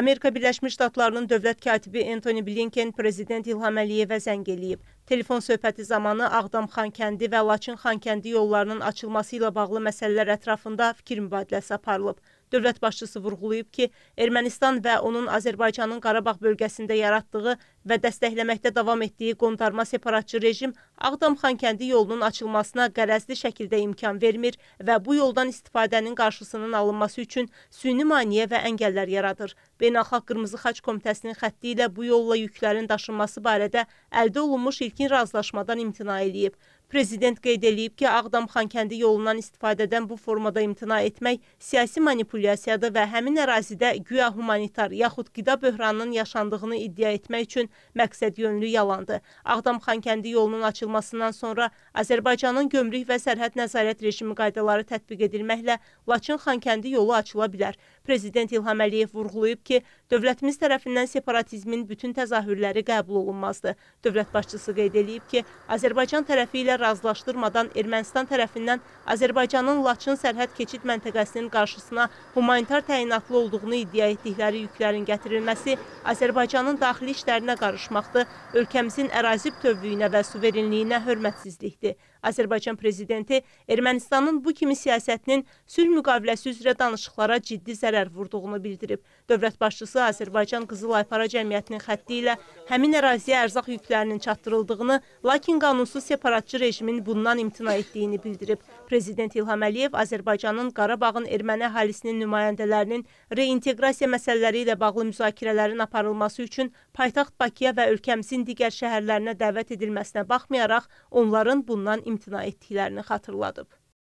Amerika Birləşmiş Ştatlarının dövlət katibi Antony Blinken prezident İlham Əliyevə zəng eləyib. Telefon söhbəti zamanı Ağdam Xankəndi və Laçın Xankəndi yollarının açılması ilə bağlı məsələlər ətrafında fikir mübadiləsi aparılıb. Dövlət başçısı vurğulayıb ki, Ermənistan və onun Azərbaycanın Qarabağ bölgəsində yaratdığı və dəstəkləməkdə davam etdiyi qondarma separatçı rejim Ağdam-Xankəndi yolunun açılmasına qərəzli şəkildə imkan vermir və bu yoldan istifadənin qarşısının alınması üçün süni maniyə və əngəllər yaradır. Beynəlxalq Qırmızı Xaç Komitəsinin xətti ilə bu yolla yüklərin daşınması barədə əldə olunmuş ilkin razılaşmadan imtina eləyib. Prezident qeyd eləyib ki, Ağdam-Xankəndi yolundan istifadədən bu formada imtina etmək siyasi manipulyasiyadır populyasiyada və həmin ərazidə güya humanitar yaxud qida böhranının yaşandığını iddia etmək üçün məqsəd yönlü yalandı. Ağdam-Xankəndi yolunun açılmasından sonra Azərbaycanın gömrük və sərhəd nəzarət rejimi qaydaları tətbiq edilməklə Laçın-Xankəndi yolu açıla bilər. Prezident İlham Əliyev vurğulayıb ki, dövlətimiz tərəfindən separatizmin bütün təzahürləri qəbul olunmazdı. Dövlət başçısı qeyd edib ki, Azərbaycan tərəfi ilə razılaşdırmadan Ermənistan tərəfindən Azərbaycanın Laçın sərhəd keçid məntəqəsinin qarşısına humanitar təyinatlı olduğunu iddia etdikləri yüklərin gətirilməsi Azərbaycanın daxili işlərinə qarışmaqdır, ölkəmizin ərazi bütövlüyünə və suverenliyinə hörmətsizlikdir. Azərbaycan prezidenti Ermənistanın bu kimi siyasətinin sülh müqaviləsi üzrə danışıqlara ciddi zərər vurduğunu bildirib. Dövlət başçısı Azərbaycan Qızıl Aypara Cəmiyyətinin xətti ilə həmin əraziyə ərzaq yüklərinin çatdırıldığını, lakin qanunsuz separatçı rejimin bundan imtina etdiyini bildirib. Prezident İlham Əliyev Azərbaycanın Qarabağın erməni əhalisinin nümayəndələrinin reinteqrasiya məsələləri ilə bağlı müzakirələrin aparılması üçün paytaxt Bakıya və ölkəmizin digər şəhərlərinə dəvət edilməsinə baxmayaraq, onların bundan imtina etdiklərini xatırladıb.